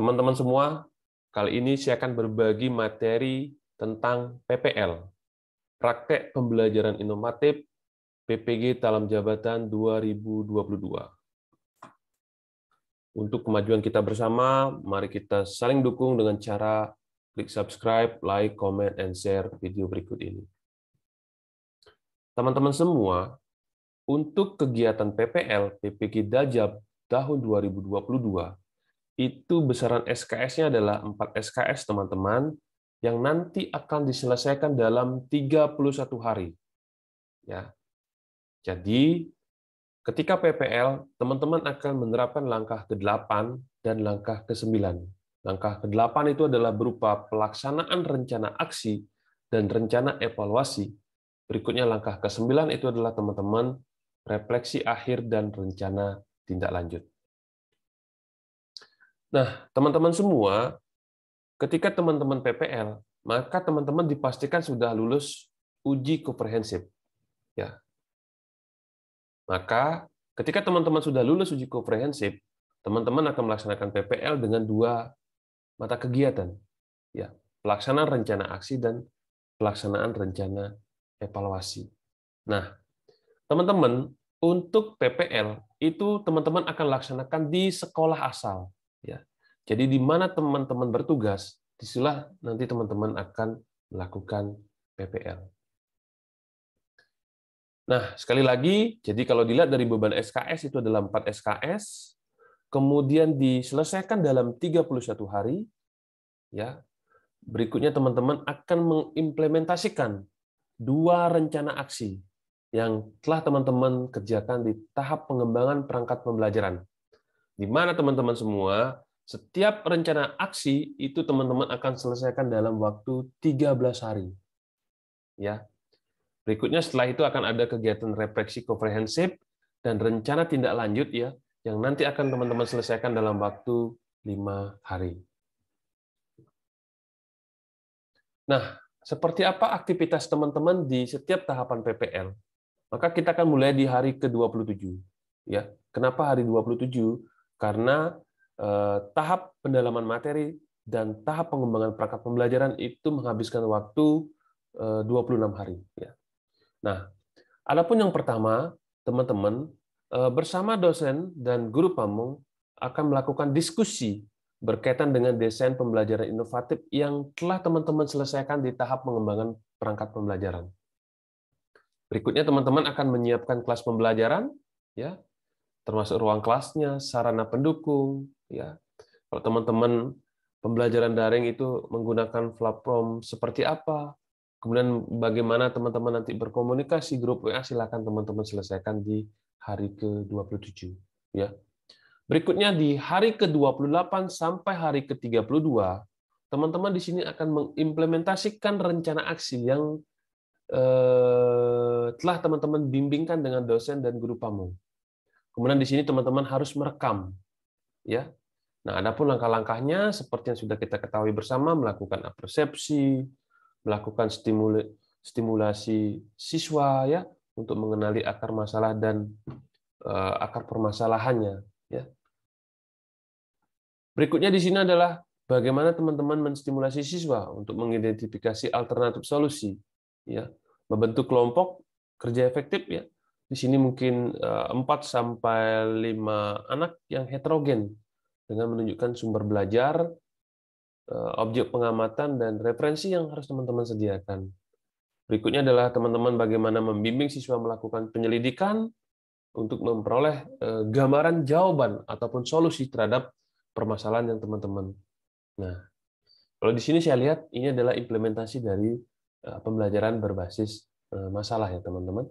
Teman-teman semua, kali ini saya akan berbagi materi tentang PPL, Praktek Pembelajaran Inovatif PPG Dalam Jabatan 2022. Untuk kemajuan kita bersama, mari kita saling dukung dengan cara klik subscribe, like, comment, and share video berikut ini. Teman-teman semua, untuk kegiatan PPL PPG Dajab tahun 2022, itu besaran SKS-nya adalah 4 SKS, teman-teman, yang nanti akan diselesaikan dalam 31 hari. Ya. Jadi, ketika PPL, teman-teman akan menerapkan langkah ke-8 dan langkah ke-9. Langkah ke-8 itu adalah berupa pelaksanaan rencana aksi dan rencana evaluasi. Berikutnya langkah ke-9 itu adalah teman-teman refleksi akhir dan rencana tindak lanjut. Nah, teman-teman semua, ketika teman-teman PPL, maka teman-teman dipastikan sudah lulus uji komprehensif. Ya. Maka ketika teman-teman sudah lulus uji komprehensif, teman-teman akan melaksanakan PPL dengan dua mata kegiatan. Ya, pelaksanaan rencana aksi dan pelaksanaan rencana evaluasi. Nah, teman-teman, untuk PPL itu teman-teman akan laksanakan di sekolah asal. Ya. Jadi di mana teman-teman bertugas, disitulah nanti teman-teman akan melakukan PPL. Nah, sekali lagi, jadi kalau dilihat dari beban SKS itu adalah 4 SKS, kemudian diselesaikan dalam 31 hari, ya. Berikutnya teman-teman akan mengimplementasikan dua rencana aksi yang telah teman-teman kerjakan di tahap pengembangan perangkat pembelajaran. Di mana teman-teman semua, setiap rencana aksi itu teman-teman akan selesaikan dalam waktu 13 hari. Ya. Berikutnya setelah itu akan ada kegiatan refleksi komprehensif dan rencana tindak lanjut ya yang nanti akan teman-teman selesaikan dalam waktu 5 hari. Nah, seperti apa aktivitas teman-teman di setiap tahapan PPL? Maka kita akan mulai di hari ke-27. Ya, kenapa hari 27? Karena eh, tahap pendalaman materi dan tahap pengembangan perangkat pembelajaran itu menghabiskan waktu eh, 26 hari. Ya. Nah, adapun yang pertama, teman-teman, eh, bersama dosen dan guru pamung akan melakukan diskusi berkaitan dengan desain pembelajaran inovatif yang telah teman-teman selesaikan di tahap pengembangan perangkat pembelajaran. Berikutnya teman-teman akan menyiapkan kelas pembelajaran, ya, termasuk ruang kelasnya, sarana pendukung, ya. Kalau teman-teman pembelajaran daring itu menggunakan platform seperti apa, kemudian bagaimana teman-teman nanti berkomunikasi grup WA silakan teman-teman selesaikan di hari ke-27 ya. Berikutnya di hari ke-28 sampai hari ke-32, teman-teman di sini akan mengimplementasikan rencana aksi yang eh, telah teman-teman bimbingkan dengan dosen dan guru pamung. Kemudian di sini teman-teman harus merekam. Ya. Nah, adapun langkah-langkahnya seperti yang sudah kita ketahui bersama melakukan persepsi, melakukan stimulasi siswa ya untuk mengenali akar masalah dan eh, akar permasalahannya ya. Berikutnya di sini adalah bagaimana teman-teman menstimulasi siswa untuk mengidentifikasi alternatif solusi ya. Membentuk kelompok kerja efektif ya di sini mungkin 4 eh, sampai 5 anak yang heterogen dengan menunjukkan sumber belajar, eh, objek pengamatan dan referensi yang harus teman-teman sediakan. Berikutnya adalah teman-teman bagaimana membimbing siswa melakukan penyelidikan untuk memperoleh eh, gambaran jawaban ataupun solusi terhadap permasalahan yang teman-teman. Nah, kalau di sini saya lihat ini adalah implementasi dari pembelajaran berbasis masalah ya teman-teman.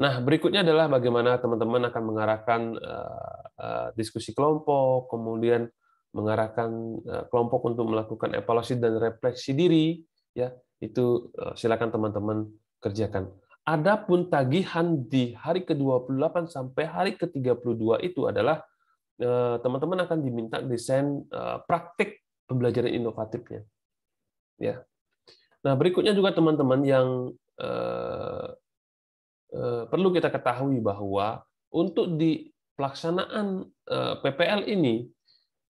Nah, berikutnya adalah bagaimana teman-teman akan mengarahkan eh, eh, diskusi kelompok, kemudian mengarahkan eh, kelompok untuk melakukan evaluasi dan refleksi diri, ya itu silakan teman-teman kerjakan. Adapun tagihan di hari ke-28 sampai hari ke-32 itu adalah teman-teman akan diminta desain praktik pembelajaran inovatifnya. Ya. Nah, berikutnya juga teman-teman yang Eh, perlu kita ketahui bahwa untuk di pelaksanaan eh, PPL ini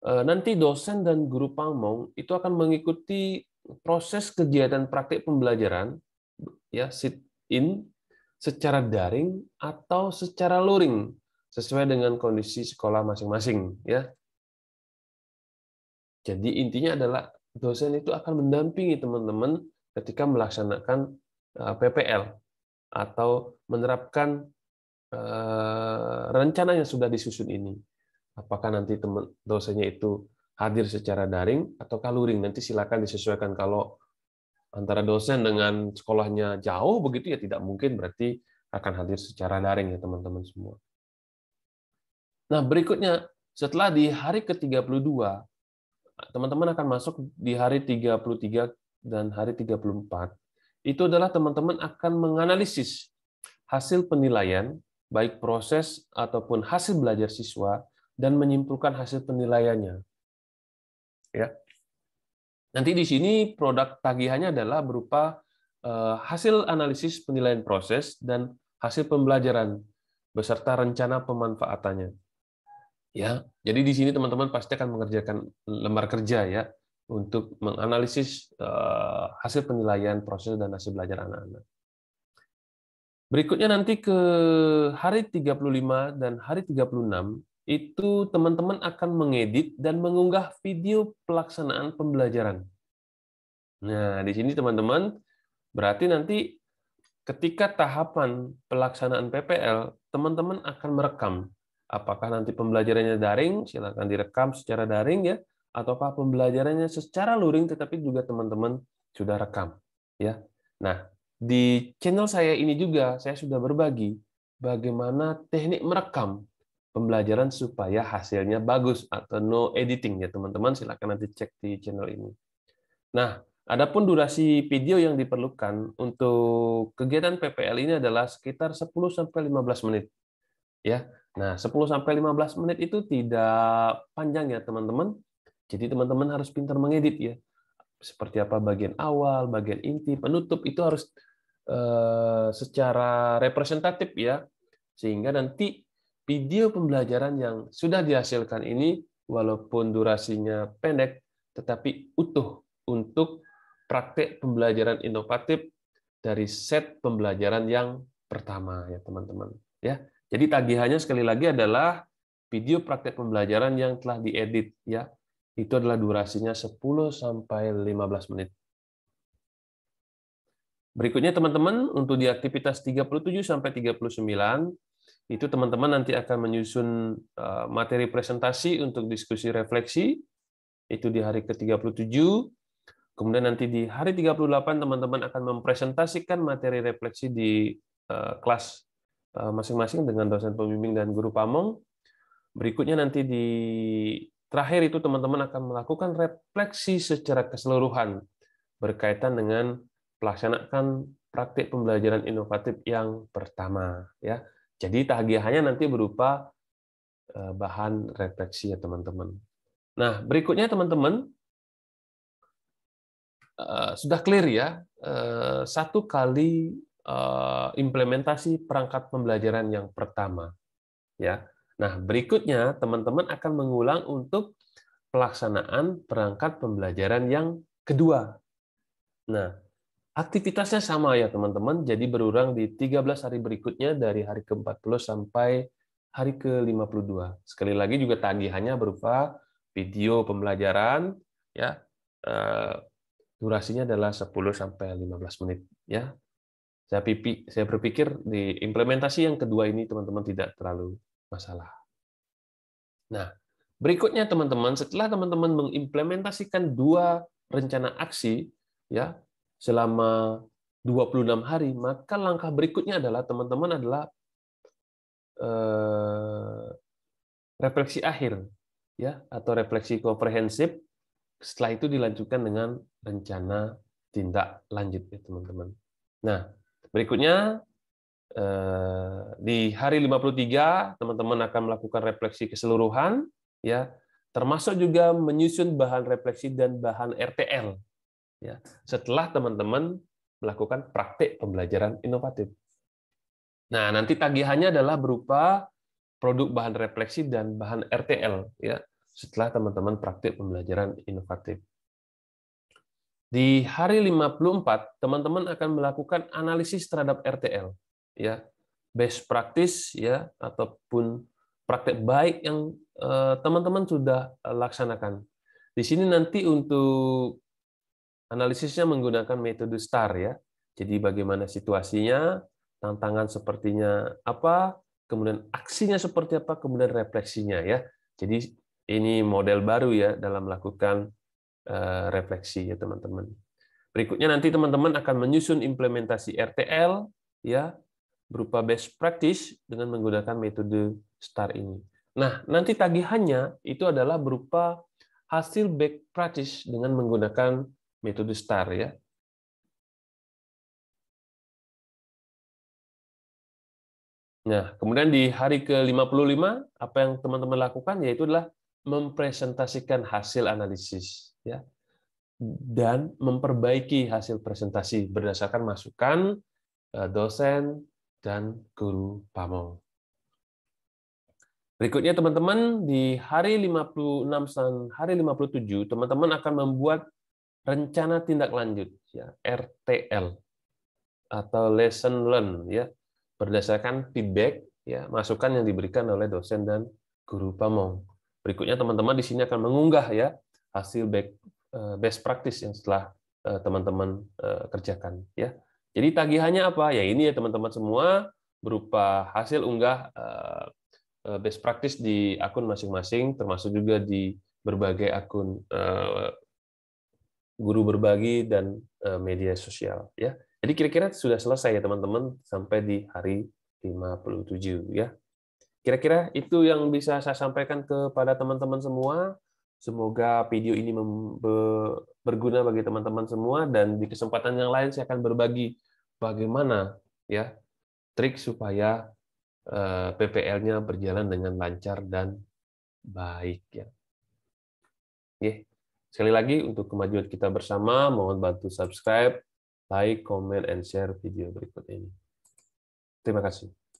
eh, nanti dosen dan guru pamong itu akan mengikuti proses kegiatan praktik pembelajaran ya sit in secara daring atau secara luring sesuai dengan kondisi sekolah masing-masing ya. Jadi intinya adalah dosen itu akan mendampingi teman-teman ketika melaksanakan PPL atau menerapkan eh, rencana yang sudah disusun ini. Apakah nanti teman dosennya itu hadir secara daring atau kaluring nanti silakan disesuaikan kalau antara dosen dengan sekolahnya jauh begitu ya tidak mungkin berarti akan hadir secara daring ya teman-teman semua. Nah, berikutnya setelah di hari ke-32 teman-teman akan masuk di hari 33 dan hari 34 itu adalah teman-teman akan menganalisis hasil penilaian, baik proses ataupun hasil belajar siswa, dan menyimpulkan hasil penilaiannya. Ya. Nanti di sini produk tagihannya adalah berupa eh, hasil analisis penilaian proses dan hasil pembelajaran beserta rencana pemanfaatannya. Ya, jadi di sini teman-teman pasti akan mengerjakan lembar kerja ya untuk menganalisis eh, hasil penilaian proses dan hasil belajar anak-anak. Berikutnya nanti ke hari 35 dan hari 36 itu teman-teman akan mengedit dan mengunggah video pelaksanaan pembelajaran. Nah, di sini teman-teman berarti nanti ketika tahapan pelaksanaan PPL, teman-teman akan merekam apakah nanti pembelajarannya daring, silakan direkam secara daring ya ataukah pembelajarannya secara luring tetapi juga teman-teman sudah rekam ya. Nah, di channel saya ini juga saya sudah berbagi bagaimana teknik merekam pembelajaran supaya hasilnya bagus atau no editing ya teman-teman silahkan nanti cek di channel ini. Nah, adapun durasi video yang diperlukan untuk kegiatan PPL ini adalah sekitar 10 sampai 15 menit. Ya. Nah, 10 sampai 15 menit itu tidak panjang ya teman-teman jadi teman-teman harus pintar mengedit ya. Seperti apa bagian awal, bagian inti, penutup itu harus eh, secara representatif ya. Sehingga nanti video pembelajaran yang sudah dihasilkan ini walaupun durasinya pendek tetapi utuh untuk praktek pembelajaran inovatif dari set pembelajaran yang pertama ya teman-teman ya. Jadi tagihannya sekali lagi adalah video praktek pembelajaran yang telah diedit ya itu adalah durasinya 10 sampai 15 menit. Berikutnya teman-teman untuk di aktivitas 37 sampai 39 itu teman-teman nanti akan menyusun eh, materi presentasi untuk diskusi refleksi itu di hari ke-37. Kemudian nanti di hari 38 teman-teman akan mempresentasikan materi refleksi di eh, kelas eh, masing-masing dengan dosen pembimbing dan guru pamong. Berikutnya nanti di Terakhir itu teman-teman akan melakukan refleksi secara keseluruhan berkaitan dengan pelaksanaan praktik pembelajaran inovatif yang pertama ya. Jadi tagihannya nanti berupa e, bahan refleksi ya teman-teman. Nah, berikutnya teman-teman e, sudah clear ya e, satu kali implementasi perangkat pembelajaran yang pertama ya Nah, berikutnya teman-teman akan mengulang untuk pelaksanaan perangkat pembelajaran yang kedua. Nah, aktivitasnya sama ya teman-teman, jadi berulang di 13 hari berikutnya dari hari ke-40 sampai hari ke-52. Sekali lagi juga tagihannya berupa video pembelajaran ya. Eh, durasinya adalah 10 sampai 15 menit ya. Saya saya berpikir di implementasi yang kedua ini teman-teman tidak terlalu masalah. Nah, berikutnya teman-teman, setelah teman-teman mengimplementasikan dua rencana aksi ya selama 26 hari, maka langkah berikutnya adalah teman-teman adalah eh, refleksi akhir ya atau refleksi komprehensif. Setelah itu dilanjutkan dengan rencana tindak lanjut ya teman-teman. Nah, berikutnya Eh, di hari 53 teman-teman akan melakukan refleksi keseluruhan ya termasuk juga menyusun bahan refleksi dan bahan RTL ya setelah teman-teman melakukan praktik pembelajaran inovatif. Nah, nanti tagihannya adalah berupa produk bahan refleksi dan bahan RTL ya setelah teman-teman praktik pembelajaran inovatif. Di hari 54, teman-teman akan melakukan analisis terhadap RTL ya best practice ya ataupun praktek baik yang eh, teman-teman sudah laksanakan. Di sini nanti untuk analisisnya menggunakan metode STAR ya. Jadi bagaimana situasinya, tantangan sepertinya apa, kemudian aksinya seperti apa, kemudian refleksinya ya. Jadi ini model baru ya dalam melakukan eh, refleksi ya teman-teman. Berikutnya nanti teman-teman akan menyusun implementasi RTL ya berupa best practice dengan menggunakan metode STAR ini. Nah, nanti tagihannya itu adalah berupa hasil best practice dengan menggunakan metode STAR ya. Nah, kemudian di hari ke-55 apa yang teman-teman lakukan yaitu adalah mempresentasikan hasil analisis ya dan memperbaiki hasil presentasi berdasarkan masukan eh, dosen, dan Guru Pamong. Berikutnya teman-teman, di hari 56 dan hari 57, teman-teman akan membuat rencana tindak lanjut ya, RTL atau lesson learn ya, berdasarkan feedback ya, masukan yang diberikan oleh dosen dan guru pamong. Berikutnya teman-teman di sini akan mengunggah ya hasil eh, best practice yang setelah eh, teman-teman eh, kerjakan ya. Jadi tagihannya apa? Ya ini ya teman-teman semua berupa hasil unggah eh, eh, best practice di akun masing-masing, termasuk juga di berbagai akun eh, guru berbagi dan media sosial. Ya, jadi kira-kira sudah selesai ya teman-teman sampai di hari 57 ya. Kira-kira itu yang bisa saya sampaikan kepada teman-teman semua. Semoga video ini berguna bagi teman-teman semua dan di kesempatan yang lain saya akan berbagi bagaimana ya trik supaya eh, PPL-nya berjalan dengan lancar dan baik ya. Oke. Sekali lagi untuk kemajuan kita bersama, mohon bantu subscribe, like, comment, and share video berikut ini. Terima kasih.